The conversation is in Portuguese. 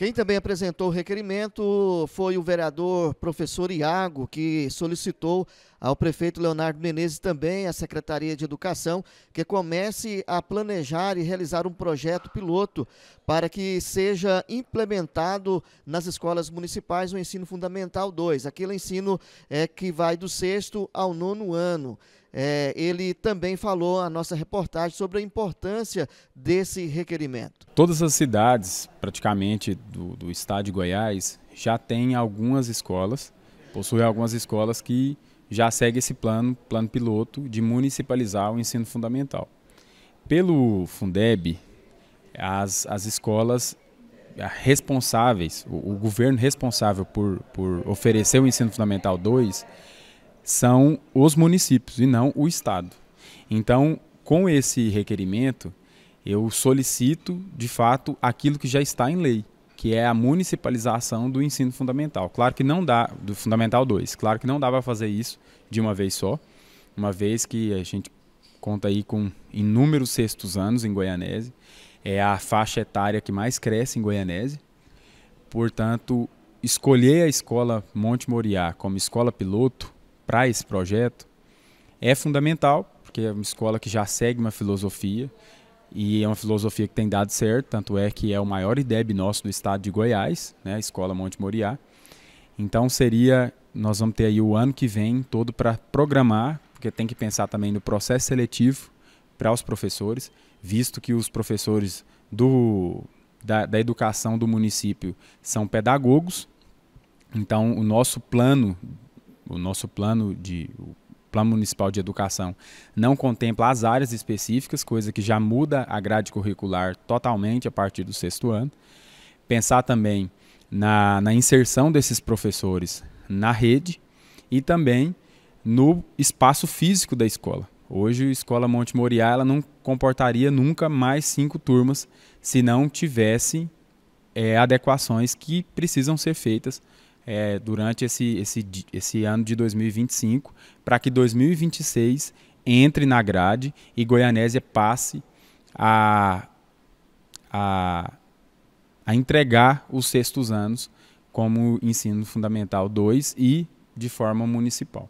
Quem também apresentou o requerimento foi o vereador professor Iago, que solicitou ao prefeito Leonardo Menezes também à Secretaria de Educação que comece a planejar e realizar um projeto piloto para que seja implementado nas escolas municipais o ensino fundamental 2, aquele ensino é, que vai do sexto ao nono ano é, ele também falou a nossa reportagem sobre a importância desse requerimento. Todas as cidades, praticamente, do, do estado de Goiás já têm algumas escolas, possuem algumas escolas que já segue esse plano, plano piloto, de municipalizar o ensino fundamental. Pelo Fundeb, as, as escolas é, responsáveis, o, o, governo responsável por, por oferecer o ensino fundamental 2, são os municípios e não o Estado. Então, com esse requerimento, eu solicito, de fato, aquilo que já está em lei, que é a municipalização do ensino fundamental. Claro que não dá, do Fundamental 2, claro que não dá para fazer isso de uma vez só, uma vez que a gente conta aí com inúmeros sextos anos em Goianese, é a faixa etária que mais cresce em Goianese, portanto, escolher a escola Monte Moriá como escola piloto para esse projeto é fundamental, porque é uma escola que já segue uma filosofia e é uma filosofia que tem dado certo, tanto é que é o maior IDEB nosso do estado de Goiás, né, a Escola Monte Moriá. Então seria, nós vamos ter aí o ano que vem todo para programar, porque tem que pensar também no processo seletivo para os professores, visto que os professores do, da, da educação do município são pedagogos, então o nosso plano o nosso plano de plano municipal de educação não contempla as áreas específicas, coisa que já muda a grade curricular totalmente a partir do sexto ano. Pensar também na, na inserção desses professores na rede e também no espaço físico da escola. Hoje, a escola Monte Moriá ela não comportaria nunca mais cinco turmas se não tivesse é, adequações que precisam ser feitas é, durante esse, esse, esse ano de 2025, para que 2026 entre na grade e Goianésia passe a, a, a entregar os sextos anos como ensino fundamental 2 e de forma municipal.